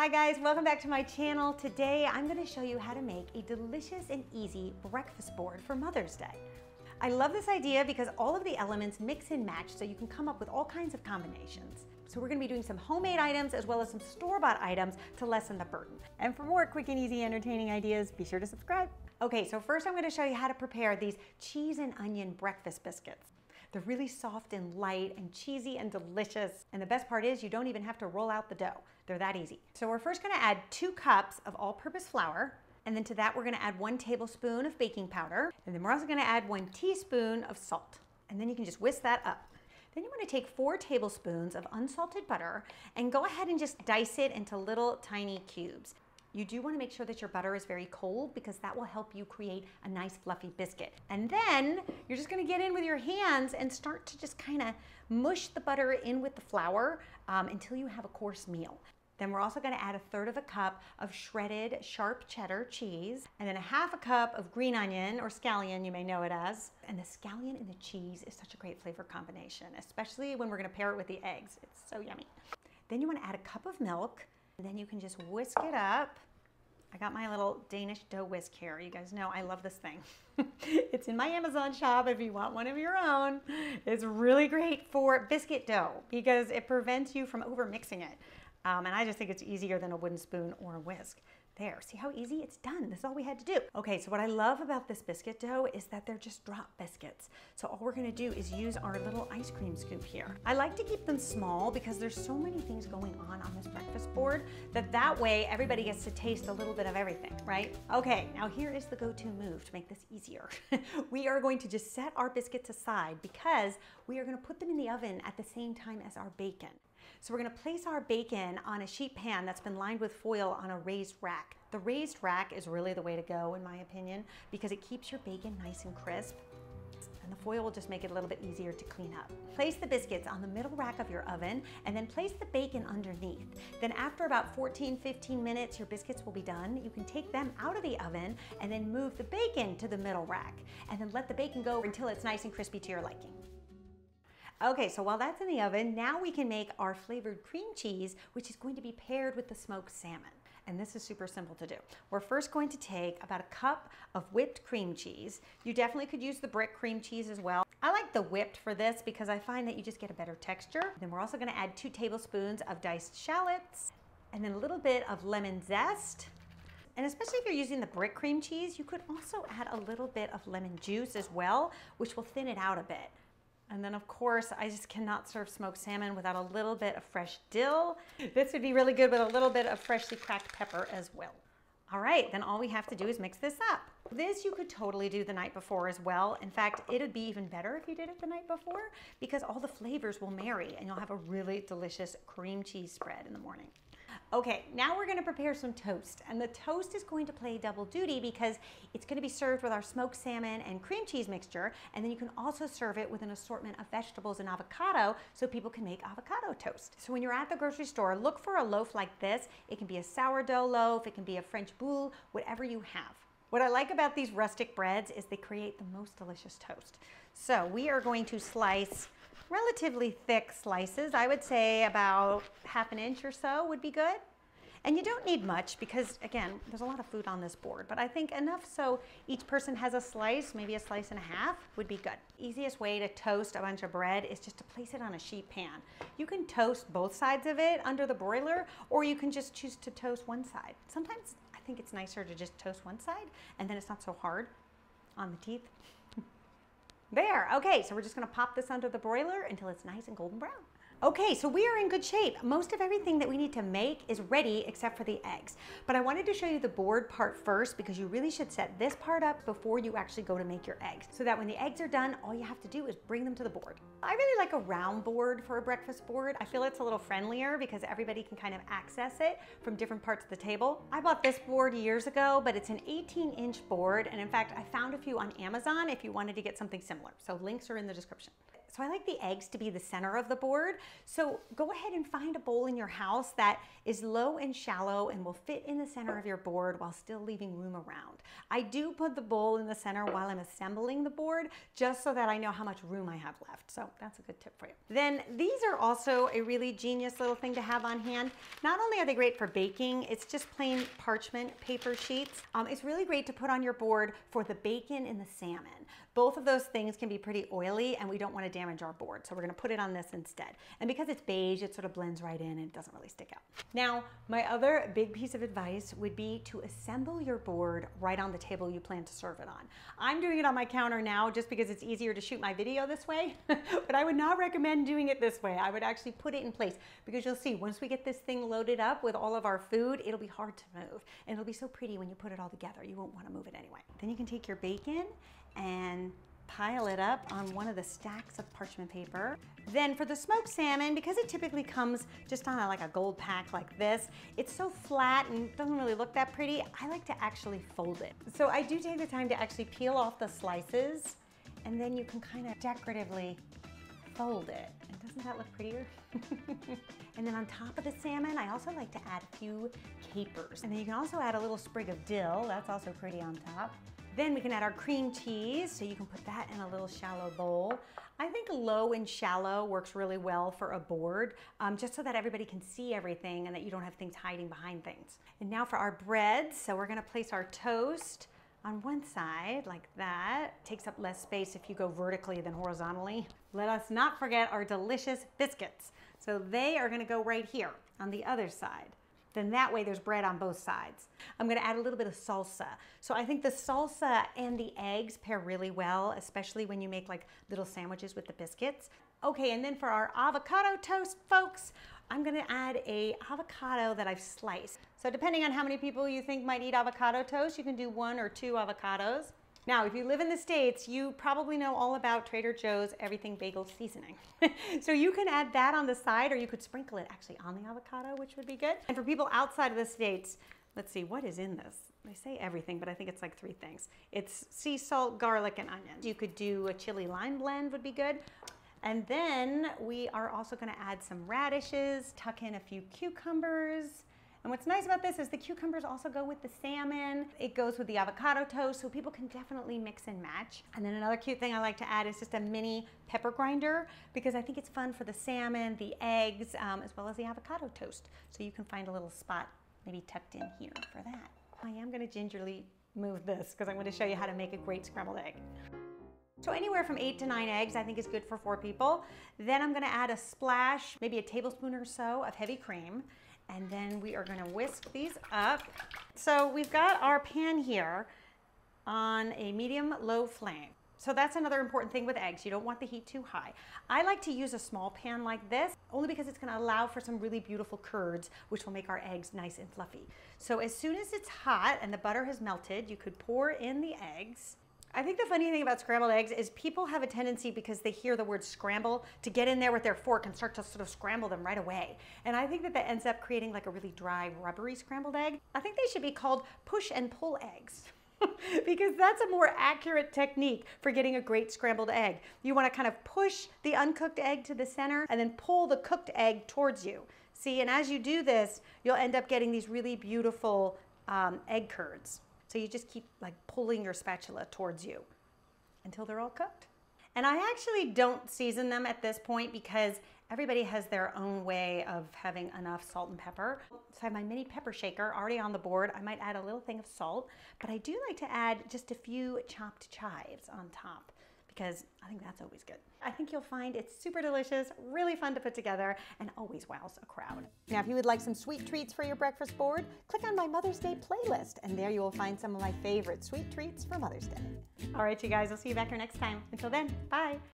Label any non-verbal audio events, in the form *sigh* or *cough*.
Hi guys, welcome back to my channel. Today I'm gonna show you how to make a delicious and easy breakfast board for Mother's Day. I love this idea because all of the elements mix and match so you can come up with all kinds of combinations. So we're gonna be doing some homemade items as well as some store-bought items to lessen the burden. And for more quick and easy entertaining ideas, be sure to subscribe. Okay, so first I'm gonna show you how to prepare these cheese and onion breakfast biscuits. They're really soft and light and cheesy and delicious. And the best part is you don't even have to roll out the dough. They're that easy. So we're first gonna add two cups of all-purpose flour. And then to that, we're gonna add one tablespoon of baking powder. And then we're also gonna add one teaspoon of salt. And then you can just whisk that up. Then you wanna take four tablespoons of unsalted butter and go ahead and just dice it into little tiny cubes. You do wanna make sure that your butter is very cold because that will help you create a nice fluffy biscuit. And then you're just gonna get in with your hands and start to just kinda mush the butter in with the flour um, until you have a coarse meal. Then we're also gonna add a third of a cup of shredded sharp cheddar cheese and then a half a cup of green onion or scallion, you may know it as. And the scallion and the cheese is such a great flavor combination, especially when we're gonna pair it with the eggs. It's so yummy. Then you wanna add a cup of milk, then you can just whisk it up. I got my little Danish dough whisk here. You guys know I love this thing. *laughs* it's in my Amazon shop if you want one of your own. It's really great for biscuit dough because it prevents you from over mixing it. Um, and I just think it's easier than a wooden spoon or a whisk. There, see how easy? It's done. That's all we had to do. Okay, so what I love about this biscuit dough is that they're just drop biscuits. So all we're gonna do is use our little ice cream scoop here. I like to keep them small because there's so many things going on on this breakfast board that that way everybody gets to taste a little bit of everything, right? Okay, now here is the go-to move to make this easier. *laughs* we are going to just set our biscuits aside because we are gonna put them in the oven at the same time as our bacon. So we're gonna place our bacon on a sheet pan that's been lined with foil on a raised rack. The raised rack is really the way to go in my opinion because it keeps your bacon nice and crisp and the foil will just make it a little bit easier to clean up. Place the biscuits on the middle rack of your oven and then place the bacon underneath. Then after about 14, 15 minutes, your biscuits will be done. You can take them out of the oven and then move the bacon to the middle rack and then let the bacon go until it's nice and crispy to your liking. Okay, so while that's in the oven, now we can make our flavored cream cheese, which is going to be paired with the smoked salmon. And this is super simple to do. We're first going to take about a cup of whipped cream cheese. You definitely could use the brick cream cheese as well. I like the whipped for this because I find that you just get a better texture. Then we're also gonna add two tablespoons of diced shallots and then a little bit of lemon zest. And especially if you're using the brick cream cheese, you could also add a little bit of lemon juice as well, which will thin it out a bit. And then of course, I just cannot serve smoked salmon without a little bit of fresh dill. This would be really good with a little bit of freshly cracked pepper as well. All right, then all we have to do is mix this up. This you could totally do the night before as well. In fact, it'd be even better if you did it the night before because all the flavors will marry and you'll have a really delicious cream cheese spread in the morning. Okay, now we're gonna prepare some toast. And the toast is going to play double duty because it's gonna be served with our smoked salmon and cream cheese mixture. And then you can also serve it with an assortment of vegetables and avocado so people can make avocado toast. So when you're at the grocery store, look for a loaf like this. It can be a sourdough loaf, it can be a French boule, whatever you have. What I like about these rustic breads is they create the most delicious toast. So we are going to slice relatively thick slices. I would say about half an inch or so would be good. And you don't need much because, again, there's a lot of food on this board, but I think enough so each person has a slice, maybe a slice and a half would be good. Easiest way to toast a bunch of bread is just to place it on a sheet pan. You can toast both sides of it under the broiler, or you can just choose to toast one side. Sometimes I think it's nicer to just toast one side, and then it's not so hard on the teeth. There, okay, so we're just gonna pop this under the broiler until it's nice and golden brown. Okay, so we are in good shape. Most of everything that we need to make is ready except for the eggs. But I wanted to show you the board part first because you really should set this part up before you actually go to make your eggs so that when the eggs are done, all you have to do is bring them to the board. I really like a round board for a breakfast board. I feel it's a little friendlier because everybody can kind of access it from different parts of the table. I bought this board years ago, but it's an 18 inch board. And in fact, I found a few on Amazon if you wanted to get something similar. So links are in the description. So I like the eggs to be the center of the board. So go ahead and find a bowl in your house that is low and shallow and will fit in the center of your board while still leaving room around. I do put the bowl in the center while I'm assembling the board just so that I know how much room I have left. So that's a good tip for you. Then these are also a really genius little thing to have on hand. Not only are they great for baking, it's just plain parchment paper sheets. Um, it's really great to put on your board for the bacon and the salmon. Both of those things can be pretty oily and we don't wanna damage our board. So we're gonna put it on this instead. And because it's beige, it sort of blends right in and it doesn't really stick out. Now, my other big piece of advice would be to assemble your board right on the table you plan to serve it on. I'm doing it on my counter now just because it's easier to shoot my video this way, *laughs* but I would not recommend doing it this way. I would actually put it in place because you'll see once we get this thing loaded up with all of our food, it'll be hard to move. And it'll be so pretty when you put it all together. You won't wanna move it anyway. Then you can take your bacon and pile it up on one of the stacks of parchment paper. Then for the smoked salmon, because it typically comes just on a, like a gold pack like this, it's so flat and doesn't really look that pretty, I like to actually fold it. So I do take the time to actually peel off the slices and then you can kind of decoratively fold it. And doesn't that look prettier? *laughs* and then on top of the salmon, I also like to add a few capers. And then you can also add a little sprig of dill. That's also pretty on top. Then we can add our cream cheese. So you can put that in a little shallow bowl. I think low and shallow works really well for a board, um, just so that everybody can see everything and that you don't have things hiding behind things. And now for our bread. So we're gonna place our toast on one side like that. Takes up less space if you go vertically than horizontally. Let us not forget our delicious biscuits. So they are gonna go right here on the other side. Then that way there's bread on both sides. I'm gonna add a little bit of salsa. So I think the salsa and the eggs pair really well, especially when you make like little sandwiches with the biscuits. Okay, and then for our avocado toast, folks, I'm gonna add a avocado that I've sliced. So depending on how many people you think might eat avocado toast, you can do one or two avocados. Now, if you live in the States, you probably know all about Trader Joe's Everything Bagel Seasoning. *laughs* so you can add that on the side or you could sprinkle it actually on the avocado, which would be good. And for people outside of the States, let's see, what is in this? They say everything, but I think it's like three things. It's sea salt, garlic, and onions. You could do a chili lime blend would be good. And then we are also gonna add some radishes, tuck in a few cucumbers, and what's nice about this is the cucumbers also go with the salmon. It goes with the avocado toast, so people can definitely mix and match. And then another cute thing I like to add is just a mini pepper grinder because I think it's fun for the salmon, the eggs, um, as well as the avocado toast. So you can find a little spot maybe tucked in here for that. I am gonna gingerly move this because I'm gonna show you how to make a great scrambled egg. So anywhere from eight to nine eggs I think is good for four people. Then I'm gonna add a splash, maybe a tablespoon or so of heavy cream. And then we are gonna whisk these up. So we've got our pan here on a medium low flame. So that's another important thing with eggs. You don't want the heat too high. I like to use a small pan like this only because it's gonna allow for some really beautiful curds, which will make our eggs nice and fluffy. So as soon as it's hot and the butter has melted, you could pour in the eggs. I think the funny thing about scrambled eggs is people have a tendency because they hear the word scramble to get in there with their fork and start to sort of scramble them right away. And I think that that ends up creating like a really dry, rubbery scrambled egg. I think they should be called push and pull eggs. *laughs* because that's a more accurate technique for getting a great scrambled egg. You want to kind of push the uncooked egg to the center and then pull the cooked egg towards you. See, and as you do this, you'll end up getting these really beautiful um, egg curds. So you just keep like pulling your spatula towards you until they're all cooked. And I actually don't season them at this point because everybody has their own way of having enough salt and pepper. So I have my mini pepper shaker already on the board. I might add a little thing of salt, but I do like to add just a few chopped chives on top because I think that's always good. I think you'll find it's super delicious, really fun to put together, and always wows a crowd. Now, if you would like some sweet treats for your breakfast board, click on my Mother's Day playlist, and there you will find some of my favorite sweet treats for Mother's Day. All right, you guys, I'll see you back here next time. Until then, bye.